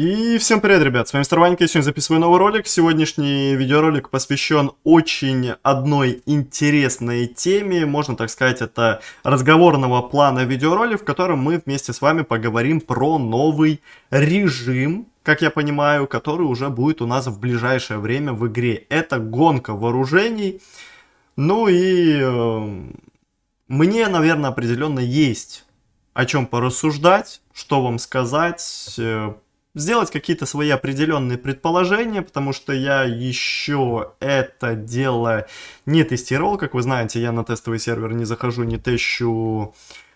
И всем привет, ребят, с вами Мистер я сегодня записываю новый ролик. Сегодняшний видеоролик посвящен очень одной интересной теме, можно так сказать, это разговорного плана видеоролик, в котором мы вместе с вами поговорим про новый режим, как я понимаю, который уже будет у нас в ближайшее время в игре. Это гонка вооружений, ну и эм, мне, наверное, определенно есть о чем порассуждать, что вам сказать, э, сделать какие-то свои определенные предположения, потому что я еще это дело не тестировал. Как вы знаете, я на тестовый сервер не захожу, не тещу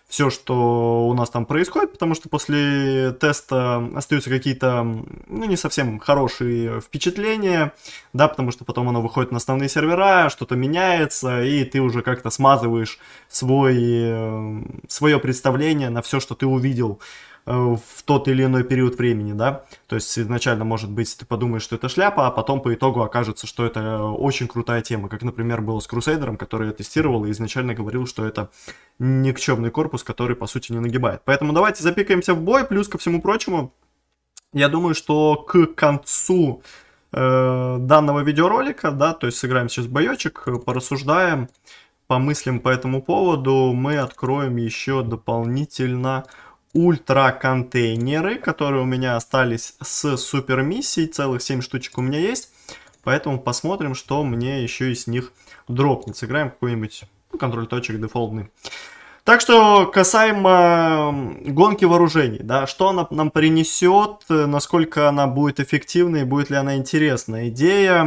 все, что у нас там происходит, потому что после теста остаются какие-то, ну, не совсем хорошие впечатления, да, потому что потом оно выходит на основные сервера, что-то меняется, и ты уже как-то смазываешь свой, э, свое представление на все, что ты увидел Э, в тот или иной период времени, да. То есть изначально, может быть, ты подумаешь, что это шляпа, а потом по итогу окажется, что это э, очень крутая тема, как, например, было с Crusader, который я тестировал и изначально говорил, что это никчемный корпус, который, по сути, не нагибает. Поэтому давайте запикаемся в бой, плюс ко всему прочему, я думаю, что к концу э, данного видеоролика, да, то есть сыграем сейчас боечек, э, порассуждаем, помыслим по этому поводу, мы откроем еще дополнительно ультра-контейнеры, которые у меня остались с супермиссий. Целых 7 штучек у меня есть. Поэтому посмотрим, что мне еще из них дропнет. Сыграем какой-нибудь ну, контроль точек дефолтный. Так что касаемо гонки вооружений, да, что она нам принесет, насколько она будет эффективной, будет ли она интересна. Идея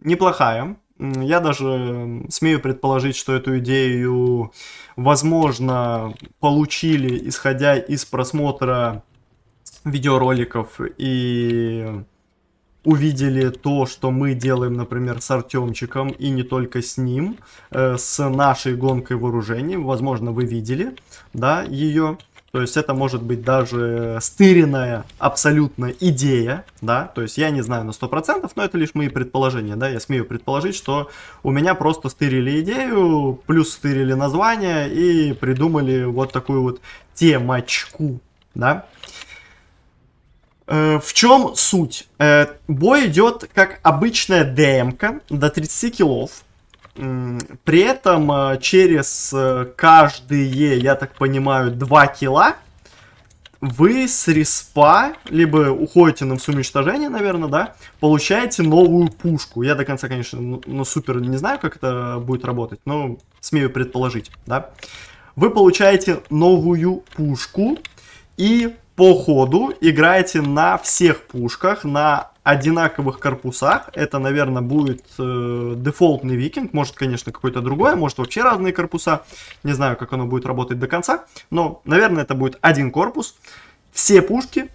неплохая, я даже смею предположить, что эту идею, возможно, получили, исходя из просмотра видеороликов и увидели то, что мы делаем, например, с Артемчиком, и не только с ним, э, с нашей гонкой вооружений. Возможно, вы видели, да, ее. То есть это может быть даже стыренная абсолютно идея, да, то есть я не знаю на 100%, но это лишь мои предположения, да, я смею предположить, что у меня просто стырили идею, плюс стырили название и придумали вот такую вот темочку, да. Э, в чем суть? Э, бой идет как обычная ДМК до 30 килов, при этом а, через э, каждые, я так понимаю, 2 кило вы с респа, либо уходите на все уничтожение, наверное, да, получаете новую пушку. Я до конца, конечно, ну, супер не знаю, как это будет работать, но смею предположить, да. Вы получаете новую пушку и по ходу играете на всех пушках, на одинаковых корпусах. Это, наверное, будет э, дефолтный викинг. Может, конечно, какое то другое, а может, вообще разные корпуса. Не знаю, как оно будет работать до конца. Но, наверное, это будет один корпус. Все пушки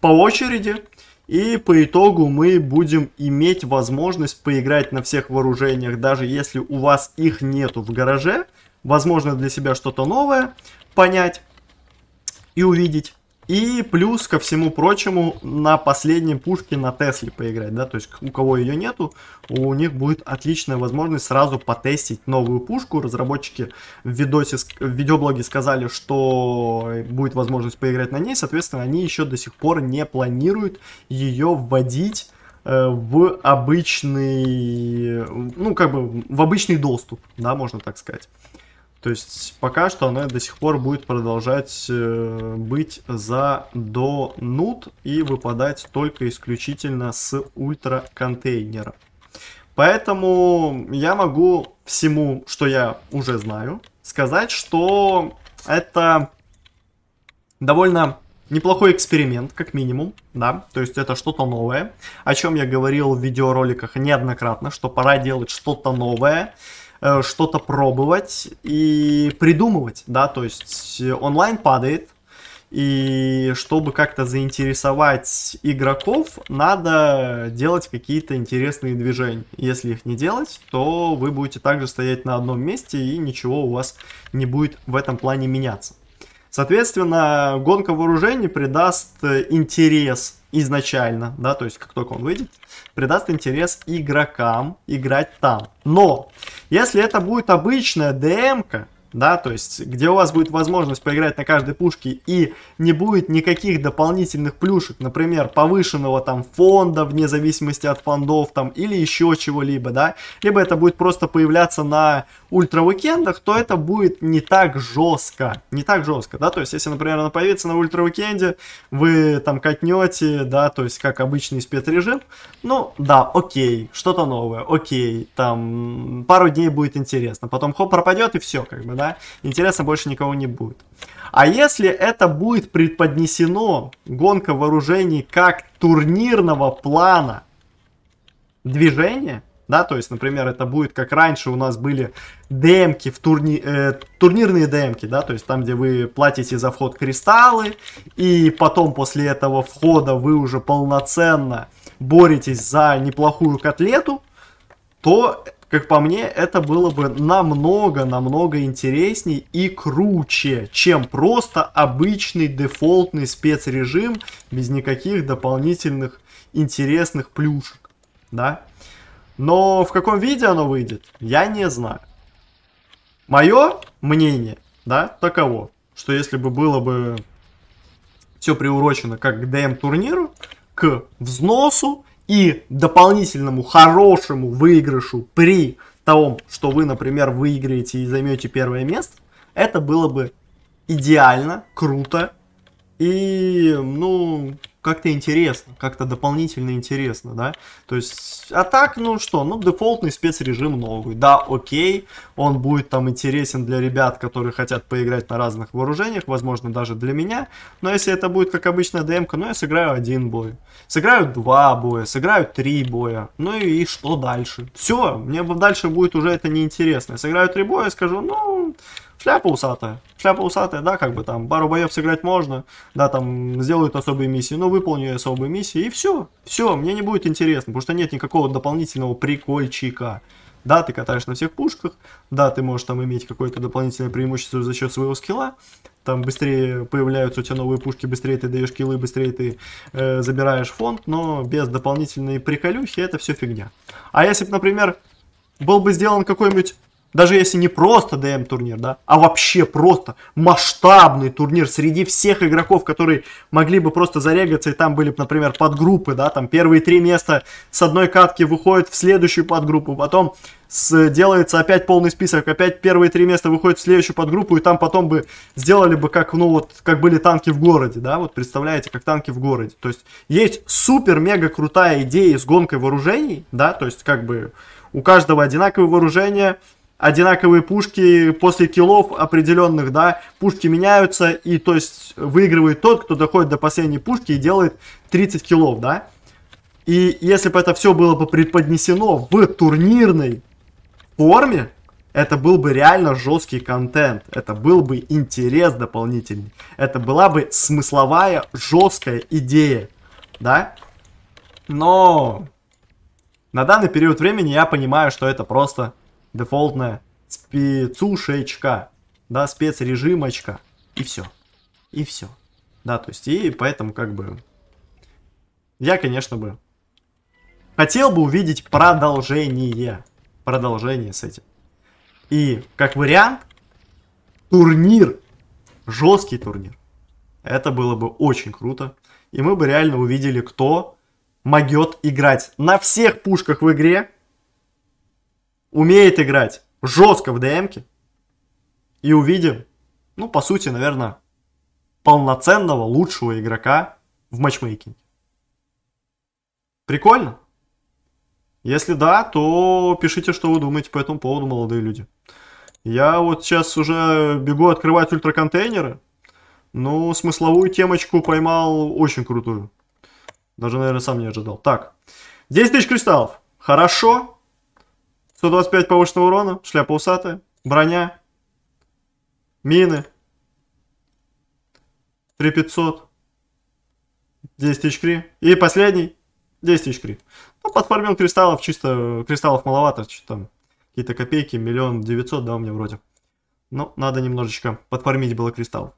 по очереди. И по итогу мы будем иметь возможность поиграть на всех вооружениях, даже если у вас их нету в гараже. Возможно, для себя что-то новое понять и увидеть. И плюс ко всему прочему на последней пушке на Тесле поиграть, да, то есть у кого ее нету, у них будет отличная возможность сразу потестить новую пушку. Разработчики в, видосе, в видеоблоге сказали, что будет возможность поиграть на ней, соответственно, они еще до сих пор не планируют ее вводить э, в обычный, ну как бы в обычный доступ, да, можно так сказать. То есть пока что она до сих пор будет продолжать э, быть за до нут и выпадать только исключительно с ультра контейнера. Поэтому я могу всему, что я уже знаю, сказать, что это довольно неплохой эксперимент, как минимум, да, то есть это что-то новое, о чем я говорил в видеороликах неоднократно, что пора делать что-то новое, Э, что-то пробовать и придумывать, да, то есть э, онлайн падает, и чтобы как-то заинтересовать игроков, надо делать какие-то интересные движения. Если их не делать, то вы будете также стоять на одном месте и ничего у вас не будет в этом плане меняться. Соответственно, гонка вооружений придаст э, интерес изначально, да, то есть как только он выйдет, придаст интерес игрокам играть там. Но, если это будет обычная ДМ-ка, да, то есть где у вас будет возможность поиграть на каждой пушке и не будет никаких дополнительных плюшек, например, повышенного там фонда вне зависимости от фондов там или еще чего-либо, да, либо это будет просто появляться на ультра-уикендах, то это будет не так жестко, не так жестко, да, то есть если, например, она появится на ультра-уикенде, вы там катнете, да, то есть как обычный спецрежим, ну, да, окей, что-то новое, окей, там пару дней будет интересно, потом хоп, пропадет и все, как бы, да, да, интереса больше никого не будет. А если это будет предподнесено, гонка вооружений, как турнирного плана движения, да, то есть, например, это будет как раньше у нас были демки в турни... э, турнирные демки, да, то есть там, где вы платите за вход кристаллы, и потом после этого входа вы уже полноценно боретесь за неплохую котлету, то как по мне, это было бы намного-намного интересней и круче, чем просто обычный дефолтный спецрежим без никаких дополнительных интересных плюшек, да? Но в каком виде оно выйдет, я не знаю. Мое мнение, да, таково, что если бы было бы все приурочено как к ДМ-турниру, к взносу и дополнительному хорошему выигрышу при том, что вы, например, выиграете и займете первое место, это было бы идеально, круто и, ну, как-то интересно, как-то дополнительно интересно, да. То есть, а так, ну что, ну дефолтный спецрежим новый, да, окей, он будет там интересен для ребят, которые хотят поиграть на разных вооружениях, возможно, даже для меня, но если это будет как обычная ДМК, ну я сыграю один бой, сыграю два боя, сыграю три боя, ну и, и что дальше? Все, мне дальше будет уже это неинтересно, я сыграю три боя, скажу, ну, шляпа усатая. Шляпа усатая, да, как бы там пару боев сыграть можно, да, там сделают особые миссии, но выполню особые миссии, и все. Все, мне не будет интересно, потому что нет никакого дополнительного прикольчика. Да, ты катаешь на всех пушках, да, ты можешь там иметь какое-то дополнительное преимущество за счет своего скилла, там быстрее появляются у тебя новые пушки, быстрее ты даешь киллы, быстрее ты э, забираешь фонд, но без дополнительной приколюхи это все фигня. А если бы, например, был бы сделан какой-нибудь даже если не просто ДМ турнир, да, а вообще просто масштабный турнир среди всех игроков, которые могли бы просто зарегаться, и там были бы, например, подгруппы, да, там первые три места с одной катки выходят в следующую подгруппу, потом с, делается опять полный список, опять первые три места выходят в следующую подгруппу, и там потом бы сделали бы, как, ну вот, как были танки в городе, да, вот представляете, как танки в городе. То есть есть супер-мега крутая идея с гонкой вооружений, да, то есть как бы у каждого одинаковое вооружение, одинаковые пушки после киллов определенных, да, пушки меняются, и то есть выигрывает тот, кто доходит до последней пушки и делает 30 киллов, да. И если бы это все было бы преподнесено в турнирной форме, это был бы реально жесткий контент, это был бы интерес дополнительный, это была бы смысловая жесткая идея, да? Но на данный период времени я понимаю, что это просто дефолтная спецушечка, да, спецрежимочка, и все. И все. Да, то есть, и поэтому как бы... Я, конечно, бы хотел бы увидеть продолжение. Продолжение с этим. И, как вариант, турнир. Жесткий турнир. Это было бы очень круто. И мы бы реально увидели, кто могет играть на всех пушках в игре, умеет играть жестко в ДМке. И увидим, ну, по сути, наверное, полноценного лучшего игрока в матчмейкинге. Прикольно? Если да, то пишите, что вы думаете по этому поводу, молодые люди. Я вот сейчас уже бегу открывать ультраконтейнеры. Ну, смысловую темочку поймал очень крутую. Даже, наверное, сам не ожидал. Так, 10 тысяч кристаллов. Хорошо. 125 повышенного урона, шляпа усатая, броня, мины, 3500, 10 тысяч кри. И последний, 10 тысяч кри. Ну, подформил кристаллов, чисто кристаллов маловато, что там какие-то копейки, миллион девятьсот, да, у меня вроде. Но ну, надо немножечко подформить было кристалл.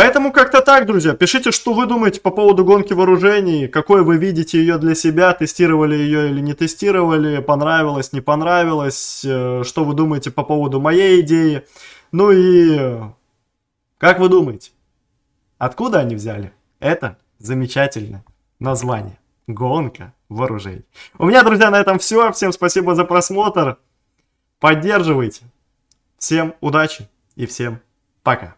Поэтому как-то так, друзья. Пишите, что вы думаете по поводу гонки вооружений, какой вы видите ее для себя, тестировали ее или не тестировали, понравилось, не понравилось, э, что вы думаете по поводу моей идеи. Ну и как вы думаете, откуда они взяли это замечательное название? Гонка вооружений. У меня, друзья, на этом все. Всем спасибо за просмотр. Поддерживайте. Всем удачи и всем пока.